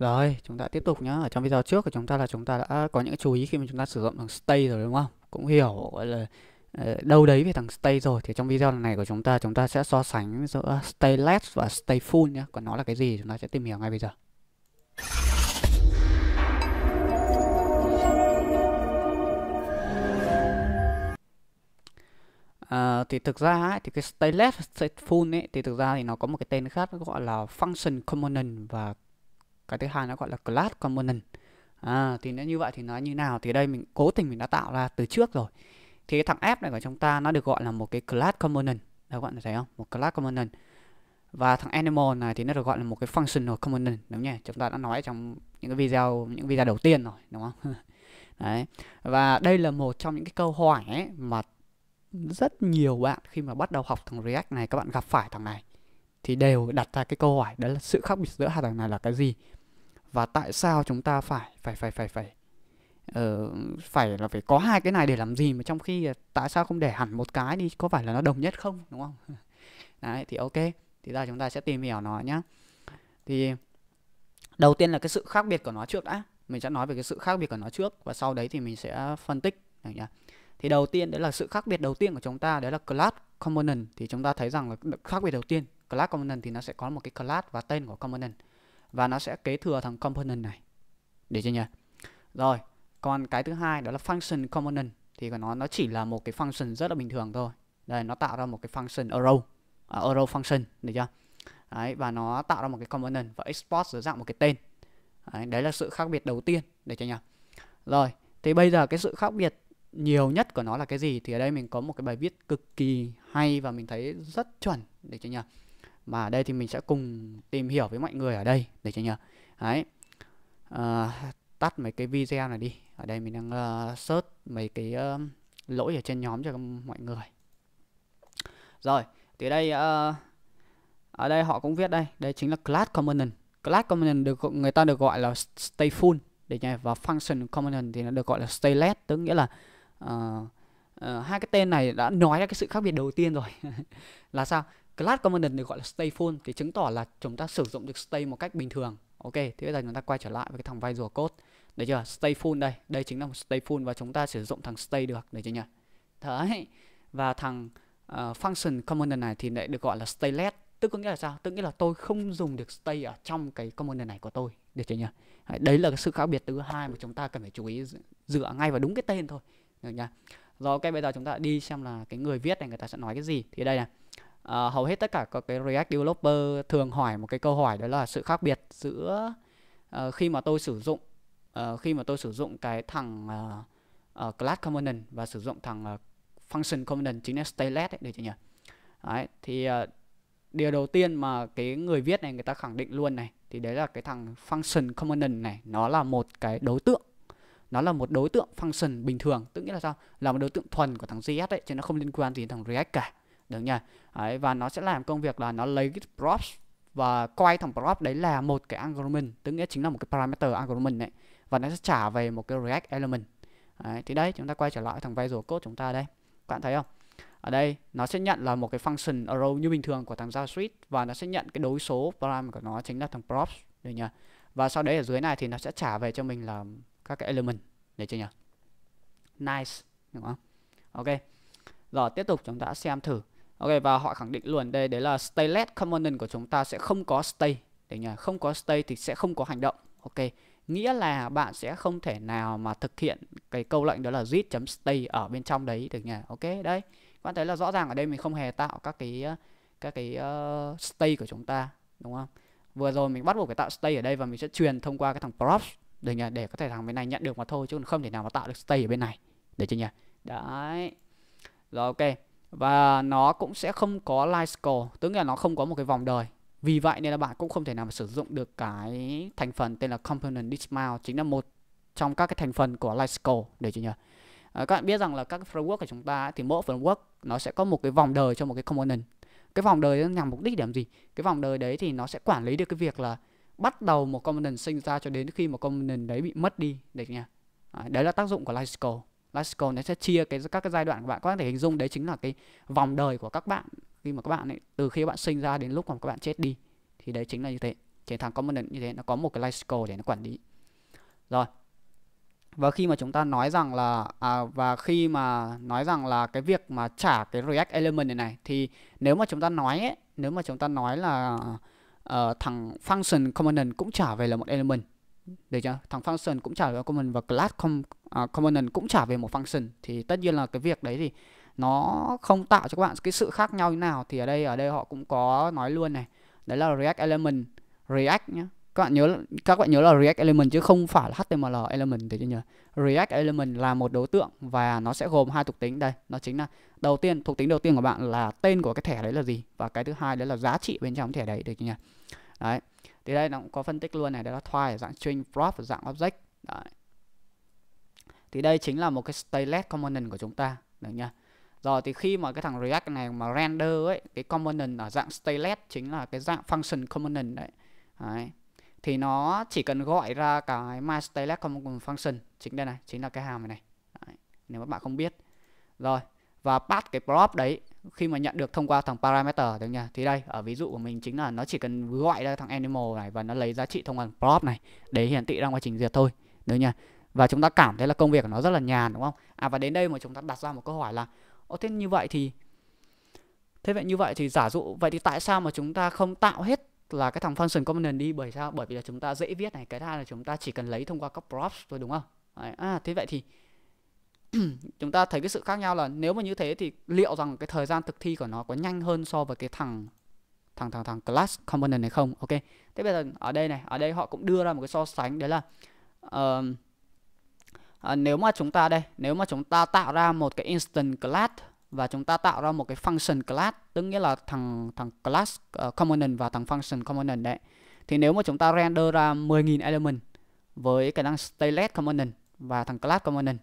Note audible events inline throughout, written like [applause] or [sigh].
Rồi, chúng ta tiếp tục nhá. Ở trong video trước của chúng ta là chúng ta đã có những chú ý khi mà chúng ta sử dụng thằng stay rồi đúng không? Cũng hiểu gọi là ờ, đâu đấy về thằng stay rồi thì trong video này của chúng ta chúng ta sẽ so sánh giữa stay less và stay full nhé còn nó là cái gì chúng ta sẽ tìm hiểu ngay bây giờ À, thì thực ra ấy, thì cái stay less, stay full ấy thì thực ra thì nó có một cái tên khác gọi là function component và cái thứ hai nó gọi là class component à, thì nó như vậy thì nó như nào thì đây mình cố tình mình đã tạo ra từ trước rồi thì cái thằng f này của chúng ta nó được gọi là một cái class component đó các bạn thấy không một class component và thằng animal này thì nó được gọi là một cái functional component đúng nhỉ chúng ta đã nói trong những cái video những video đầu tiên rồi đúng không [laughs] đấy và đây là một trong những cái câu hỏi ấy mà rất nhiều bạn khi mà bắt đầu học thằng React này các bạn gặp phải thằng này thì đều đặt ra cái câu hỏi đó là sự khác biệt giữa hai thằng này là cái gì và tại sao chúng ta phải phải phải phải phải uh, phải là phải có hai cái này để làm gì mà trong khi tại sao không để hẳn một cái đi có phải là nó đồng nhất không đúng không [laughs] đấy thì ok thì ra chúng ta sẽ tìm hiểu nó nhé thì đầu tiên là cái sự khác biệt của nó trước đã mình sẽ nói về cái sự khác biệt của nó trước và sau đấy thì mình sẽ phân tích được nhá. Thì đầu tiên đấy là sự khác biệt đầu tiên của chúng ta đấy là class component thì chúng ta thấy rằng là khác biệt đầu tiên class component thì nó sẽ có một cái class và tên của component và nó sẽ kế thừa thằng component này để cho nhỉ rồi còn cái thứ hai đó là function component thì nó nó chỉ là một cái function rất là bình thường thôi đây nó tạo ra một cái function arrow à, arrow function được chưa đấy và nó tạo ra một cái component và export dưới dạng một cái tên đấy, đấy là sự khác biệt đầu tiên để cho nhỉ rồi thì bây giờ cái sự khác biệt nhiều nhất của nó là cái gì thì ở đây mình có một cái bài viết cực kỳ hay và mình thấy rất chuẩn để cho nhỉ mà ở đây thì mình sẽ cùng tìm hiểu với mọi người ở đây để cho nhờ đấy à, tắt mấy cái video này đi ở đây mình đang uh, search mấy cái uh, lỗi ở trên nhóm cho mọi người rồi thì đây uh, ở đây họ cũng viết đây đây chính là class component class component được người ta được gọi là stay full để nhờ và function component thì nó được gọi là stay less tức nghĩa là uh, uh, hai cái tên này đã nói ra cái sự khác biệt đầu tiên rồi [laughs] là sao class component được gọi là stay full thì chứng tỏ là chúng ta sử dụng được stay một cách bình thường ok thế bây giờ chúng ta quay trở lại với cái thằng vai visual code được chưa full đây đây chính là một stay full và chúng ta sử dụng thằng stay được được chưa nhỉ đấy và thằng uh, function component này thì lại được gọi là stay stateless tức có nghĩa là sao tức nghĩa là tôi không dùng được stay ở trong cái component này của tôi được chưa nhỉ đấy là cái sự khác biệt thứ hai mà chúng ta cần phải chú ý dựa ngay vào đúng cái tên thôi được nhá rồi ok bây giờ chúng ta đi xem là cái người viết này người ta sẽ nói cái gì thì đây này à, hầu hết tất cả các cái React developer thường hỏi một cái câu hỏi đó là sự khác biệt giữa uh, khi mà tôi sử dụng uh, khi mà tôi sử dụng cái thằng uh, uh, class component và sử dụng thằng uh, function component chính là stateless ấy, được chưa nhỉ? Đấy, thì uh, điều đầu tiên mà cái người viết này người ta khẳng định luôn này thì đấy là cái thằng function component này nó là một cái đối tượng nó là một đối tượng function bình thường tức nghĩa là sao là một đối tượng thuần của thằng JS đấy chứ nó không liên quan gì đến thằng React cả được nha đấy, và nó sẽ làm công việc là nó lấy cái props và quay thằng prop đấy là một cái argument tức nghĩa chính là một cái parameter argument này và nó sẽ trả về một cái react element đấy, thì đấy chúng ta quay trở lại thằng visual code chúng ta đây các bạn thấy không ở đây nó sẽ nhận là một cái function arrow như bình thường của thằng JavaScript và nó sẽ nhận cái đối số param của nó chính là thằng props được nhỉ và sau đấy ở dưới này thì nó sẽ trả về cho mình là các cái element để chưa nhỉ nice đúng không ok rồi tiếp tục chúng ta xem thử Ok và họ khẳng định luôn đây đấy là stayless component của chúng ta sẽ không có stay. Được nhỉ? Không có stay thì sẽ không có hành động. Ok. Nghĩa là bạn sẽ không thể nào mà thực hiện cái câu lệnh đó là read.stay ở bên trong đấy được nhỉ? Ok đấy. Các bạn thấy là rõ ràng ở đây mình không hề tạo các cái các cái uh, stay của chúng ta đúng không? Vừa rồi mình bắt buộc phải tạo stay ở đây và mình sẽ truyền thông qua cái thằng props được nhỉ? Để có thể thằng bên này nhận được mà thôi chứ còn không thể nào mà tạo được stay ở bên này. Được chưa nhỉ? Đấy. Rồi ok và nó cũng sẽ không có life score tức là nó không có một cái vòng đời vì vậy nên là bạn cũng không thể nào mà sử dụng được cái thành phần tên là component dismount chính là một trong các cái thành phần của life score để chủ nhờ à, các bạn biết rằng là các framework của chúng ta thì mỗi framework nó sẽ có một cái vòng đời cho một cái component cái vòng đời nhằm mục đích để làm gì cái vòng đời đấy thì nó sẽ quản lý được cái việc là bắt đầu một component sinh ra cho đến khi một component đấy bị mất đi được nha à, đấy là tác dụng của life score Lifecycle nó sẽ chia cái các cái giai đoạn của bạn có thể hình dung đấy chính là cái vòng đời của các bạn khi mà các bạn ấy, từ khi bạn sinh ra đến lúc mà các bạn chết đi thì đấy chính là như thế chiến thắng component như thế nó có một cái lifecycle để nó quản lý rồi và khi mà chúng ta nói rằng là à, và khi mà nói rằng là cái việc mà trả cái React Element này này thì nếu mà chúng ta nói ấy, nếu mà chúng ta nói là uh, thằng function component cũng trả về là một element được chưa thằng function cũng trả về common và class com, uh, component cũng trả về một function thì tất nhiên là cái việc đấy thì nó không tạo cho các bạn cái sự khác nhau như nào thì ở đây ở đây họ cũng có nói luôn này đấy là react element react nhé các bạn nhớ các bạn nhớ là React Element chứ không phải là HTML Element thấy chưa nhỉ? React Element là một đối tượng và nó sẽ gồm hai thuộc tính đây, nó chính là đầu tiên thuộc tính đầu tiên của bạn là tên của cái thẻ đấy là gì và cái thứ hai đấy là giá trị bên trong thẻ đấy được chưa nhỉ? Đấy thì đây nó cũng có phân tích luôn này đó là thoại dạng string prop ở dạng object Đấy. thì đây chính là một cái stateless component của chúng ta được nha rồi thì khi mà cái thằng React này mà render ấy cái component ở dạng stateless chính là cái dạng function component đấy, đấy. thì nó chỉ cần gọi ra cái my stateless component function chính đây này chính là cái hàm này, này. Đấy. nếu các bạn không biết rồi và pass cái prop đấy khi mà nhận được thông qua thằng parameter được nha thì đây ở ví dụ của mình chính là nó chỉ cần gọi ra thằng animal này và nó lấy giá trị thông qua prop này để hiển thị ra quá trình duyệt thôi được nha và chúng ta cảm thấy là công việc của nó rất là nhàn đúng không à và đến đây mà chúng ta đặt ra một câu hỏi là ô thế như vậy thì thế vậy như vậy thì giả dụ vậy thì tại sao mà chúng ta không tạo hết là cái thằng function component đi bởi sao bởi vì là chúng ta dễ viết này cái thứ hai là chúng ta chỉ cần lấy thông qua các props thôi đúng không à thế vậy thì [clears throat] chúng ta thấy cái sự khác nhau là nếu mà như thế thì liệu rằng cái thời gian thực thi của nó có nhanh hơn so với cái thằng thằng thằng thằng class component này không ok thế bây giờ ở đây này ở đây họ cũng đưa ra một cái so sánh đấy là uh, uh, nếu mà chúng ta đây nếu mà chúng ta tạo ra một cái instant class và chúng ta tạo ra một cái function class tức nghĩa là thằng thằng class uh, ờ, component và thằng function component đấy thì nếu mà chúng ta render ra 10.000 element với cái năng stateless component và thằng class component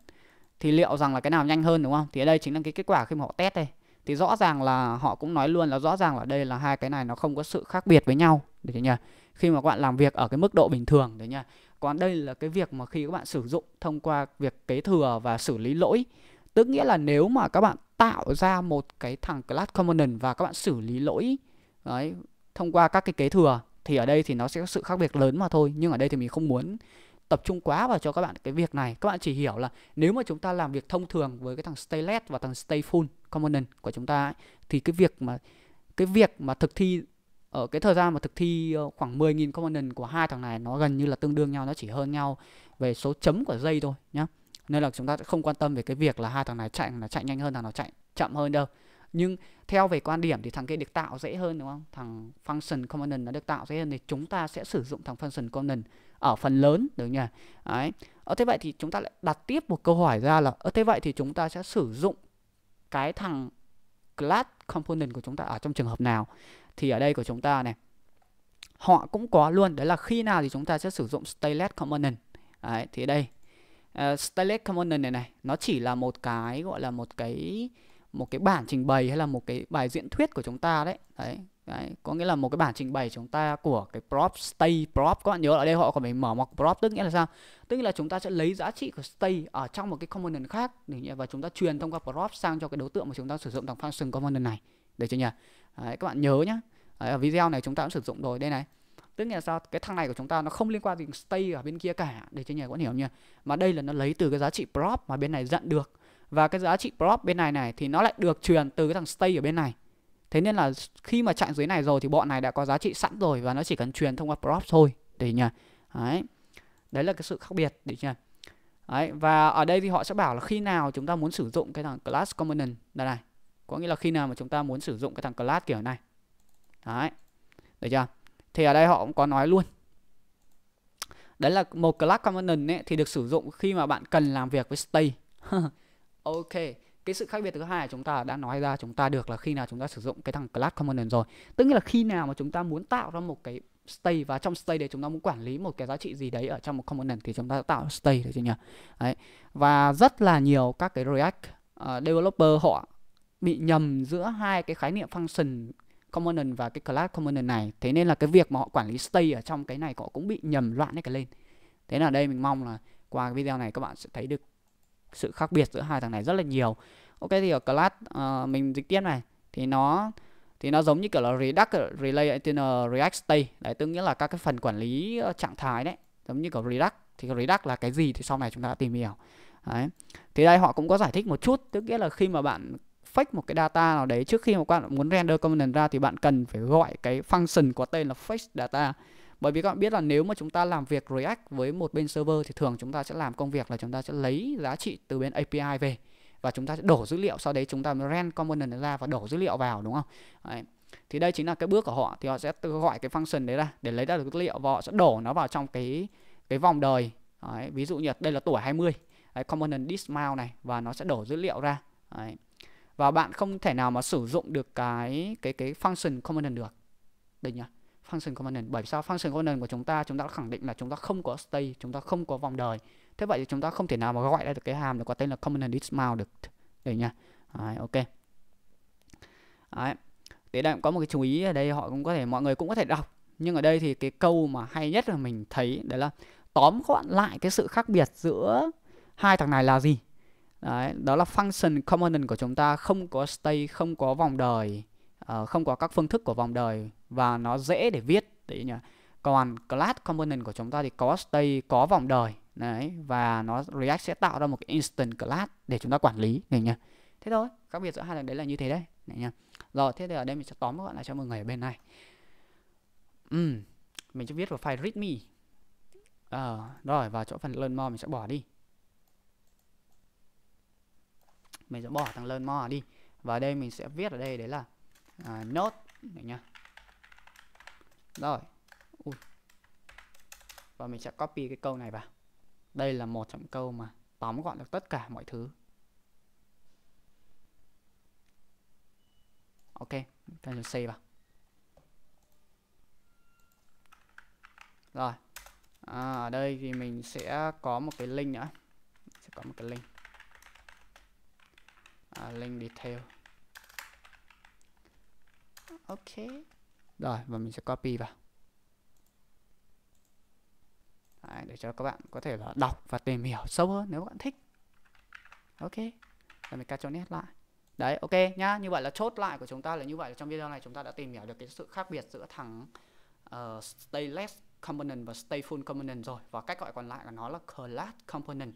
thì liệu rằng là cái nào nhanh hơn đúng không thì ở đây chính là cái kết quả khi mà họ test đây thì rõ ràng là họ cũng nói luôn là rõ ràng là đây là hai cái này nó không có sự khác biệt với nhau được chưa nhỉ khi mà các bạn làm việc ở cái mức độ bình thường được nhỉ còn đây là cái việc mà khi các bạn sử dụng thông qua việc kế thừa và xử lý lỗi tức nghĩa là nếu mà các bạn tạo ra một cái thằng class component và các bạn xử lý lỗi đấy thông qua các cái kế thừa thì ở đây thì nó sẽ có sự khác biệt lớn mà thôi nhưng ở đây thì mình không muốn tập trung quá vào cho các bạn cái việc này các bạn chỉ hiểu là nếu mà chúng ta làm việc thông thường với cái thằng stay led và thằng stay full component của chúng ta ấy, thì cái việc mà cái việc mà thực thi ở cái thời gian mà thực thi ờ, khoảng 10.000 component của hai thằng này nó gần như là tương đương nhau nó chỉ hơn nhau về số chấm của dây thôi nhá nên là chúng ta sẽ không quan tâm về cái việc là hai thằng này chạy là chạy nhanh hơn thằng nó chạy chậm hơn đâu nhưng theo về quan điểm thì thằng kia được tạo dễ hơn đúng không thằng function component nó được tạo dễ hơn thì chúng ta sẽ sử dụng thằng function component ở phần lớn được nhỉ đấy ở thế vậy thì chúng ta lại đặt tiếp một câu hỏi ra là ở thế vậy thì chúng ta sẽ sử dụng cái thằng class component của chúng ta ở trong trường hợp nào thì ở đây của chúng ta này họ cũng có luôn đấy là khi nào thì chúng ta sẽ sử dụng stateless component đấy, thì đây uh, stateless component này này nó chỉ là một cái gọi là một cái một cái bản trình bày hay là một cái bài diễn thuyết của chúng ta đấy đấy Đấy, có nghĩa là một cái bản trình bày chúng ta của cái prop stay prop các bạn nhớ ở đây họ có phải mở ngoặc prop tức nghĩa là sao tức nghĩa là chúng ta sẽ lấy giá trị của stay ở trong một cái component khác và chúng ta truyền thông qua prop sang cho cái đối tượng mà chúng ta sử dụng thằng function component này được chưa nhỉ Đấy, các bạn nhớ nhá Đấy, ở video này chúng ta cũng sử dụng rồi đây này tức nghĩa là sao cái thằng này của chúng ta nó không liên quan gì stay ở bên kia cả để cho nhà có hiểu nhỉ mà đây là nó lấy từ cái giá trị prop mà bên này nhận được và cái giá trị prop bên này này thì nó lại được truyền từ cái thằng stay ở bên này Thế nên là khi mà chặn dưới này rồi thì bọn này đã có giá trị sẵn rồi và nó chỉ cần truyền thông qua prop thôi. để nhỉ. Đấy. Đấy là cái sự khác biệt để nhỉ, Đấy, và ở đây thì họ sẽ bảo là khi nào chúng ta muốn sử dụng cái thằng class component đây này. Có nghĩa là khi nào mà chúng ta muốn sử dụng cái thằng class kiểu này. Đấy. Được chưa? Thì ở đây họ cũng có nói luôn. Đấy là một class component ấy, thì được sử dụng khi mà bạn cần làm việc với state. [laughs] ok cái sự khác biệt thứ hai là chúng ta đã nói ra chúng ta được là khi nào chúng ta sử dụng cái thằng class component rồi tức nghĩa là khi nào mà chúng ta muốn tạo ra một cái state và trong state đấy chúng ta muốn quản lý một cái giá trị gì đấy ở trong một component thì chúng ta tạo state được chưa nhỉ đấy và rất là nhiều các cái react uh, developer họ bị nhầm giữa hai cái khái niệm function component và cái class component này thế nên là cái việc mà họ quản lý state ở trong cái này họ cũng bị nhầm loạn hết cả lên thế là đây mình mong là qua cái video này các bạn sẽ thấy được sự khác biệt giữa hai thằng này rất là nhiều ok thì ở class uh, mình dịch tiếp này thì nó thì nó giống như kiểu là Redux Relay Eternal React State đấy tương nghĩa là các cái phần quản lý uh, trạng thái đấy giống như kiểu Redux thì Redux là cái gì thì sau này chúng ta tìm hiểu đấy thì đây họ cũng có giải thích một chút tức nghĩa là khi mà bạn fetch một cái data nào đấy trước khi mà bạn muốn render component ra thì bạn cần phải gọi cái function có tên là fetch data bởi vì các bạn biết là nếu mà chúng ta làm việc React với một bên server thì thường chúng ta sẽ làm công việc là chúng ta sẽ lấy giá trị từ bên API về và chúng ta sẽ đổ dữ liệu sau đấy chúng ta rent component ra và đổ dữ liệu vào đúng không đấy. thì đây chính là cái bước của họ thì họ sẽ tự gọi cái function đấy ra để lấy ra được dữ liệu và họ sẽ đổ nó vào trong cái cái vòng đời đấy. ví dụ như đây là tuổi 20 đấy, component dismount này và nó sẽ đổ dữ liệu ra đấy. và bạn không thể nào mà sử dụng được cái cái cái function component được đây nhỉ function component bởi vì sao function component của chúng ta chúng ta đã khẳng định là chúng ta không có stay chúng ta không có vòng đời thế vậy thì chúng ta không thể nào mà gọi ra được cái hàm nó có tên là component dismount được đấy nha đấy, ok đấy. thế đây cũng có một cái chú ý ở đây họ cũng có thể mọi người cũng có thể đọc nhưng ở đây thì cái câu mà hay nhất là mình thấy đấy là tóm gọn lại cái sự khác biệt giữa hai thằng này là gì đấy, đó là function component của chúng ta không có stay không có vòng đời uh, không có các phương thức của vòng đời và nó dễ để viết đấy nhỉ còn class component của chúng ta thì có stay có vòng đời đấy và nó React sẽ tạo ra một cái instant class để chúng ta quản lý này nhá thế thôi khác biệt giữa hai lần đấy là như thế đấy này nhá rồi thế thì ở đây mình sẽ tóm gọn lại cho mọi người ở bên này ừ, mình sẽ viết vào file readme ờ rồi vào chỗ phần learn more mình sẽ bỏ đi mình sẽ bỏ thằng learn more đi và đây mình sẽ viết ở đây đấy là à, node này nhá rồi Ui. và mình sẽ copy cái câu này vào đây là một trong câu mà tóm gọn được tất cả mọi thứ ok ta sẽ save vào rồi à, ở đây thì mình sẽ có một cái link nữa sẽ có một cái link à, link detail ok rồi và mình sẽ copy vào Đấy, để cho các bạn có thể là đọc và tìm hiểu sâu hơn nếu các bạn thích ok và mình cắt cho nét lại đấy ok nhá như vậy là chốt lại của chúng ta là như vậy là trong video này chúng ta đã tìm hiểu được cái sự khác biệt giữa thằng uh, stateless component và stateful component rồi và cách gọi còn lại là nó là class component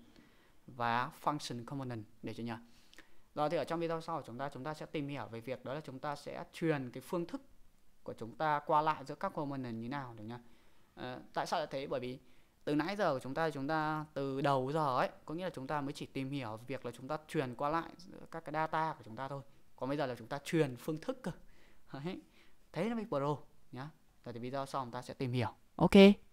và function component để chưa nhỉ rồi thì ở trong video sau của chúng ta chúng ta sẽ tìm hiểu về việc đó là chúng ta sẽ truyền cái phương thức của chúng ta qua lại giữa các component như nào được nhá à, ờ, tại sao lại thế bởi vì từ nãy giờ của chúng ta chúng ta từ đầu giờ ấy có nghĩa là chúng ta mới chỉ tìm hiểu việc là chúng ta truyền qua lại giữa các cái data của chúng ta thôi còn bây giờ là chúng ta truyền phương thức cơ Đấy. thế nó mới pro nhá rồi thì video sau chúng ta sẽ tìm hiểu ok